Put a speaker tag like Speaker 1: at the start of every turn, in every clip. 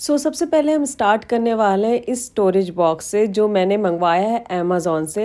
Speaker 1: सो so, सबसे पहले हम स्टार्ट करने वाले हैं इस स्टोरेज बॉक्स से जो मैंने मंगवाया है अमेज़ोन से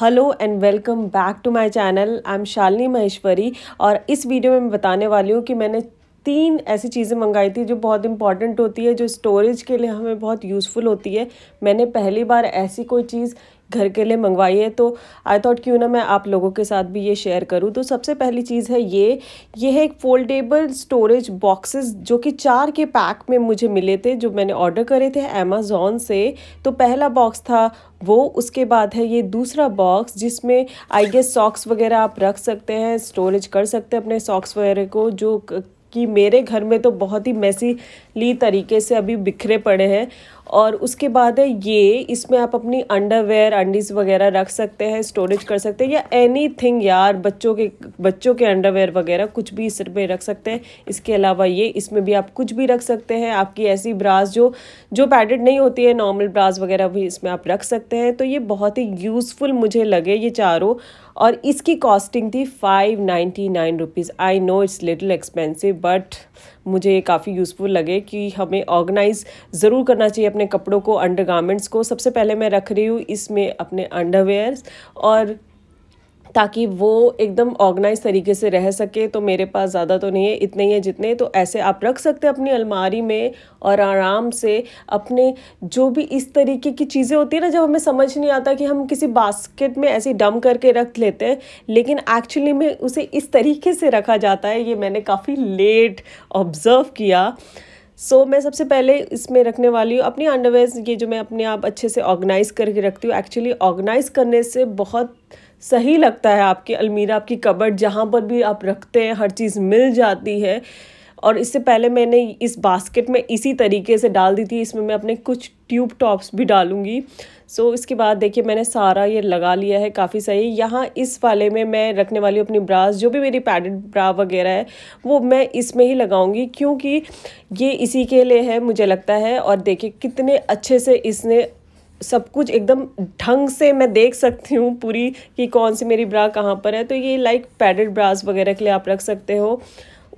Speaker 1: hello and welcome back to my channel I am Shalini Maheshwari और इस वीडियो में मैं बताने वाली हूँ कि मैंने तीन ऐसी चीज़ें मंगाई थी जो बहुत इंपॉर्टेंट होती है जो स्टोरेज के लिए हमें बहुत यूज़फुल होती है मैंने पहली बार ऐसी कोई चीज़ घर के लिए मंगवाई है तो आई थॉट क्यों ना मैं आप लोगों के साथ भी ये शेयर करूँ तो सबसे पहली चीज़ है ये ये है एक फोल्डेबल स्टोरेज बॉक्सेस जो कि चार के पैक में मुझे मिले थे जो मैंने ऑर्डर करे थे अमेज़ोन से तो पहला बॉक्स था वो उसके बाद है ये दूसरा बॉक्स जिसमें आई गेस सॉक्स वगैरह आप रख सकते हैं स्टोरेज कर सकते हैं अपने सॉक्स वगैरह को जो कि मेरे घर में तो बहुत ही मैसीली तरीके से अभी बिखरे पड़े हैं और उसके बाद है ये इसमें आप अपनी अंडरवेयर अंडीज वगैरह रख सकते हैं स्टोरेज कर सकते हैं या एनी थिंग यार बच्चों के बच्चों के अंडरवेयर वगैरह कुछ भी इस रख सकते हैं इसके अलावा ये इसमें भी आप कुछ भी रख सकते हैं आपकी ऐसी ब्रास जो जो पैडेड नहीं होती है नॉर्मल ब्रास वगैरह भी इसमें आप रख सकते हैं तो ये बहुत ही यूज़फुल मुझे लगे ये चारों और इसकी कॉस्टिंग थी five ninety nine rupees I know it's little expensive but मुझे काफ़ी यूज़फुल लगे कि हमें ऑर्गेनाइज़ ज़रूर करना चाहिए अपने कपड़ों को अंडर को सबसे पहले मैं रख रही हूँ इसमें अपने अंडरवेयर्स और ताकि वो एकदम ऑर्गेनाइज तरीके से रह सके तो मेरे पास ज़्यादा तो नहीं है इतने ही है जितने तो ऐसे आप रख सकते हैं अपनी अलमारी में और आराम से अपने जो भी इस तरीके की चीज़ें होती है ना जब हमें समझ नहीं आता कि हम किसी बास्केट में ऐसे डम करके रख लेते हैं लेकिन एक्चुअली में उसे इस तरीके से रखा जाता है ये मैंने काफ़ी लेट ऑब्ज़र्व किया सो so, मैं सबसे पहले इसमें रखने वाली हूँ अपनी अंडरवेयर ये जो मैं अपने आप अच्छे से ऑर्गेनाइज़ करके रखती हूँ एक्चुअली ऑर्गेनाइज़ करने से बहुत सही लगता है आपकी अलमीरा आपकी कबर्ड जहाँ पर भी आप रखते हैं हर चीज़ मिल जाती है और इससे पहले मैंने इस बास्केट में इसी तरीके से डाल दी थी इसमें मैं अपने कुछ ट्यूब टॉप्स भी डालूंगी सो so, इसके बाद देखिए मैंने सारा ये लगा लिया है काफ़ी सही यहाँ इस वाले में मैं रखने वाली अपनी ब्रास जो भी मेरी पैडेड ब्रा वगैरह है वो मैं इसमें ही लगाऊंगी क्योंकि ये इसी के लिए है मुझे लगता है और देखिए कितने अच्छे से इसने सब कुछ एकदम ढंग से मैं देख सकती हूँ पूरी कि कौन सी मेरी ब्रा कहाँ पर है तो ये लाइक पैडेड ब्रास वगैरह के लिए आप रख सकते हो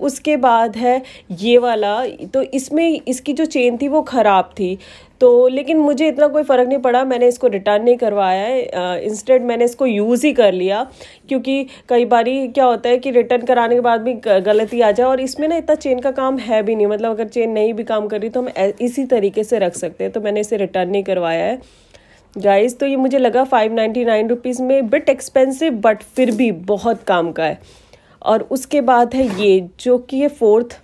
Speaker 1: उसके बाद है ये वाला तो इसमें इसकी जो चेन थी वो ख़राब थी तो लेकिन मुझे इतना कोई फ़र्क नहीं पड़ा मैंने इसको रिटर्न नहीं करवाया है इंस्टेंट मैंने इसको यूज़ ही कर लिया क्योंकि कई बार क्या होता है कि रिटर्न कराने के बाद भी गलती आ जाए और इसमें ना इतना चेन का काम है भी नहीं मतलब अगर चेन नहीं भी काम कर रही तो हम इसी तरीके से रख सकते हैं तो मैंने इसे रिटर्न नहीं करवाया है गाइस तो ये मुझे लगा फाइव नाइन्टी नाइन रुपीज़ में बिट एक्सपेंसिव बट फिर भी बहुत काम का है और उसके बाद है ये जो कि है फोर्थ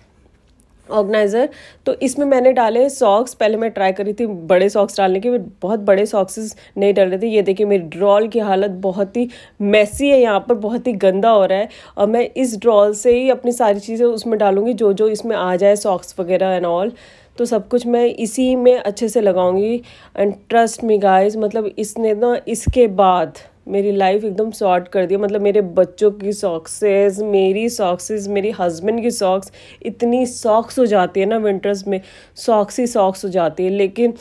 Speaker 1: ऑर्गेनाइज़र तो इसमें मैंने डाले सॉक्स पहले मैं ट्राई करी थी बड़े सॉक्स डालने के बहुत बड़े सॉक्सेस नहीं डाल रहे थे ये देखिए मेरी ड्रॉल की हालत बहुत ही मैसी है यहाँ पर बहुत ही गंदा हो रहा है और मैं इस ड्रॉल से ही अपनी सारी चीज़ें उसमें डालूंगी जो जो इसमें आ जाए सॉक्स वगैरह एंड ऑल तो सब कुछ मैं इसी में अच्छे से लगाऊंगी एंड ट्रस्ट मी गाइज मतलब इसने ना इसके बाद मेरी लाइफ एकदम सॉर्ट कर दिया मतलब मेरे बच्चों की सॉक्सेस मेरी सॉक्सेस मेरी हस्बैंड की सॉक्स इतनी सॉक्स हो जाती है ना विंटर्स में सॉक्स ही सॉक्स हो जाती है लेकिन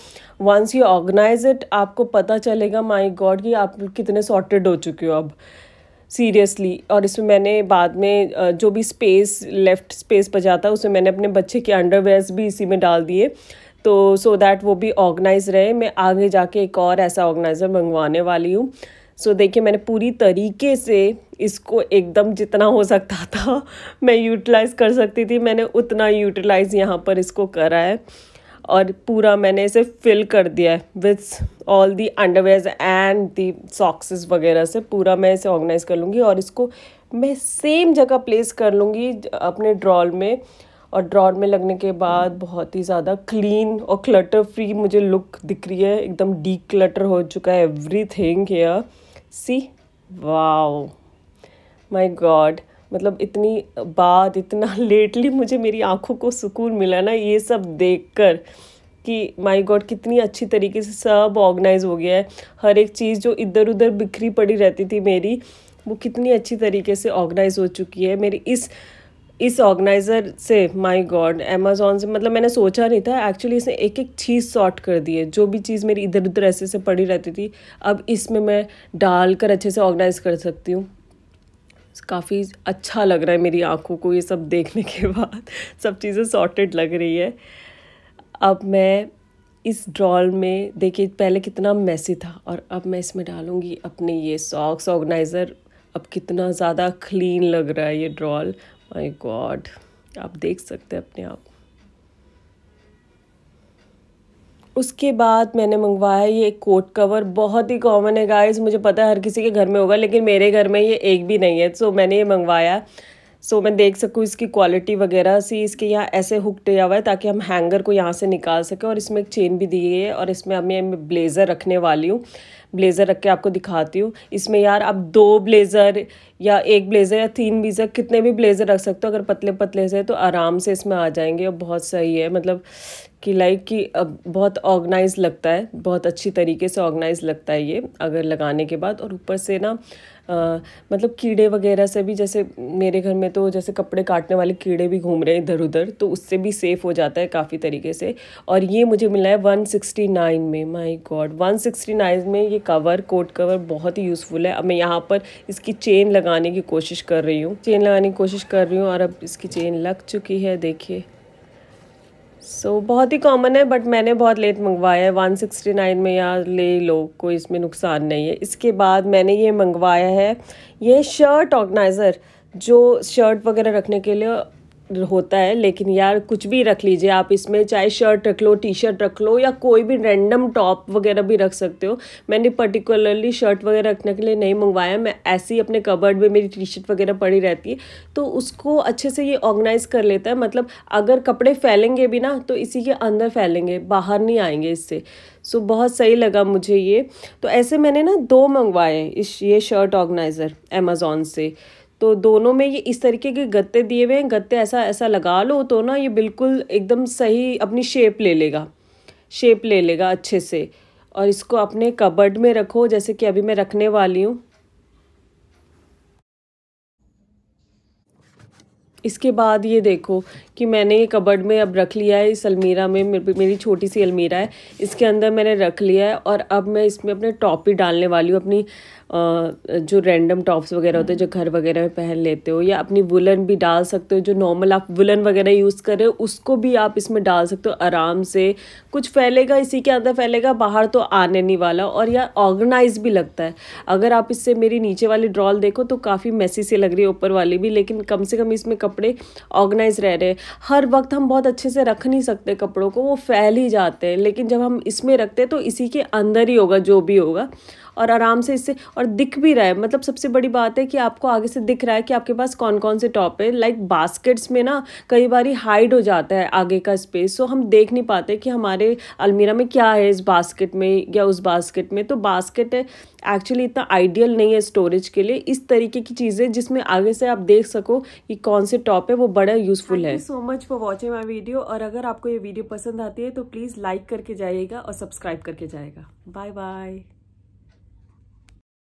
Speaker 1: वंस यू ऑर्गेनाइज इट आपको पता चलेगा माय गॉड कि आप कितने सॉर्टेड हो चुके हो अब सीरियसली और इसमें मैंने बाद में जो भी स्पेस लेफ्ट स्पेस बचा था उसमें मैंने अपने बच्चे के अंडरवेयर्स भी इसी में डाल दिए तो सो so दैट वो भी ऑर्गेनाइज रहे मैं आगे जाके एक और ऐसा ऑर्गेनाइज़र मंगवाने वाली हूँ सो देखिए मैंने पूरी तरीके से इसको एकदम जितना हो सकता था मैं यूटिलाइज़ कर सकती थी मैंने उतना यूटिलाइज़ यहाँ पर इसको करा है और पूरा मैंने इसे फिल कर दिया है with all the underwear and the socks वगैरह से पूरा मैं इसे ऑर्गेनाइज कर लूँगी और इसको मैं सेम जगह प्लेस कर लूँगी अपने ड्रॉल में और ड्रॉर में लगने के बाद बहुत ही ज़्यादा क्लीन और क्लटर फ्री मुझे लुक दिख रही है एकदम डी क्लटर हो चुका है everything here see wow my god मतलब इतनी बात इतना लेटली मुझे मेरी आंखों को सुकून मिला ना ये सब देखकर कि माय गॉड कितनी अच्छी तरीके से सब ऑर्गेनाइज हो गया है हर एक चीज़ जो इधर उधर बिखरी पड़ी रहती थी मेरी वो कितनी अच्छी तरीके से ऑर्गेनाइज हो चुकी है मेरी इस इस ऑर्गेनाइज़र से माई गॉड अमेजोन से मतलब मैंने सोचा नहीं था एक्चुअली इसने एक एक चीज़ सॉर्ट कर दी है जो भी चीज़ मेरी इधर उधर ऐसे से पड़ी रहती थी अब इसमें मैं डाल कर अच्छे से ऑर्गेनाइज कर सकती हूँ काफ़ी अच्छा लग रहा है मेरी आँखों को ये सब देखने के बाद सब चीज़ें सॉर्टेड लग रही है अब मैं इस ड्रॉल में देखिए पहले कितना मैसी था और अब मैं इसमें डालूँगी अपने ये सॉक्स ऑर्गेनाइज़र अब कितना ज़्यादा क्लीन लग रहा है ये ड्रॉल माय गॉड आप देख सकते हैं अपने आप उसके बाद मैंने मंगवाया ये एक कोट कवर बहुत ही कॉमन है गाइस मुझे पता है हर किसी के घर में होगा लेकिन मेरे घर में ये एक भी नहीं है सो मैंने ये मंगवाया सो so, मैं देख सकूँ इसकी क्वालिटी वगैरह सी इसके यहाँ ऐसे हुक दिया हुआ है ताकि हम हैंगर को यहाँ से निकाल सकें और इसमें एक चेन भी दी गई है और इसमें अब मैं ब्लेज़र रखने वाली हूँ ब्लेज़र रख के आपको दिखाती हूँ इसमें यार आप दो ब्लेज़र या एक ब्लेज़र या तीन ब्लेज़र कितने भी ब्लेज़र रख सकते हो अगर पतले पतले से तो आराम से इसमें आ जाएंगे और बहुत सही है मतलब कि लाइक कि अब बहुत ऑर्गेनाइज लगता है बहुत अच्छी तरीके से ऑर्गेनाइज लगता है ये अगर लगाने के बाद और ऊपर से ना आ, मतलब कीड़े वगैरह से भी जैसे मेरे घर में तो जैसे कपड़े काटने वाले कीड़े भी घूम रहे हैं इधर उधर तो उससे भी सेफ़ हो जाता है काफ़ी तरीके से और ये मुझे मिला है वन सिक्सटी नाइन में my god one sixty nine में ये कवर कोट कवर बहुत ही यूज़फुल है अब मैं यहाँ पर इसकी चेन लगाने की कोशिश कर रही हूँ चेन लगाने की कोशिश कर रही हूँ और अब इसकी चेन लग चुकी है देखिए सो so, बहुत ही कॉमन है बट मैंने बहुत लेट मंगवाया है वन सिक्सटी नाइन में यार ले लो कोई इसमें नुकसान नहीं है इसके बाद मैंने ये मंगवाया है ये शर्ट ऑर्गनाइज़र जो शर्ट वगैरह रखने के लिए होता है लेकिन यार कुछ भी रख लीजिए आप इसमें चाहे शर्ट रख लो टी शर्ट रख लो या कोई भी रैंडम टॉप वगैरह भी रख सकते हो मैंने पर्टिकुलरली शर्ट वगैरह रखने के लिए नहीं मंगवाया मैं ऐसे ही अपने कबर्ड में मेरी टी शर्ट वगैरह पड़ी रहती है तो उसको अच्छे से ये ऑर्गेनाइज कर लेता है मतलब अगर कपड़े फैलेंगे भी ना तो इसी के अंदर फैलेंगे बाहर नहीं आएंगे इससे सो so, बहुत सही लगा मुझे ये तो ऐसे मैंने ना दो मंगवाए इस ये शर्ट ऑर्गेनाइज़र अमेज़ोन से तो दोनों में ये इस तरीके के गत्ते दिए हुए हैं गत्ते ऐसा ऐसा लगा लो तो ना ये बिल्कुल एकदम सही अपनी शेप ले लेगा शेप ले लेगा अच्छे से और इसको अपने कबर्ड में रखो जैसे कि अभी मैं रखने वाली हूँ इसके बाद ये देखो कि मैंने ये कबर्ड में अब रख लिया है इस अलमीरा में मेरी छोटी सी अलमीरा है इसके अंदर मैंने रख लिया है और अब मैं इसमें अपने टॉप ही डालने वाली हूँ अपनी जो रैंडम टॉप्स वगैरह होते हैं जो घर वगैरह में पहन लेते हो या अपनी वुलन भी डाल सकते हो जो नॉर्मल आप वुलन वगैरह यूज़ कर रहे हो उसको भी आप इसमें डाल सकते हो आराम से कुछ फैलेगा इसी के अंदर फैलेगा बाहर तो आने नहीं वाला और यह ऑर्गेनाइज भी लगता है अगर आप इससे मेरी नीचे वाली ड्रॉल देखो तो काफ़ी मैसी से लग रही है ऊपर वाली भी लेकिन कम से कम इसमें कपड़े ऑर्गेनाइज रह रहे हैं हर वक्त हम बहुत अच्छे से रख नहीं सकते कपड़ों को वो फैल ही जाते हैं लेकिन जब हम इसमें रखते हैं तो इसी के अंदर ही होगा जो भी होगा और आराम से इससे और दिख भी रहा है मतलब सबसे बड़ी बात है कि आपको आगे से दिख रहा है कि आपके पास कौन कौन से टॉप है लाइक बास्केट्स में ना कई बार हाइड हो जाता है आगे का स्पेस सो हम देख नहीं पाते कि हमारे अलमीरा में क्या है इस बास्केट में या उस बास्केट में तो बास्केट एक्चुअली इतना आइडियल नहीं है स्टोरेज के लिए इस तरीके की चीज़ें जिसमें आगे से आप देख सको कि कौन से टॉप है वो बड़ा यूजफुल है so much for watching my video और अगर आपको ये वीडियो पसंद आती है तो प्लीज़ लाइक करके जाइएगा और सब्सक्राइब करके जाएगा बाय बाय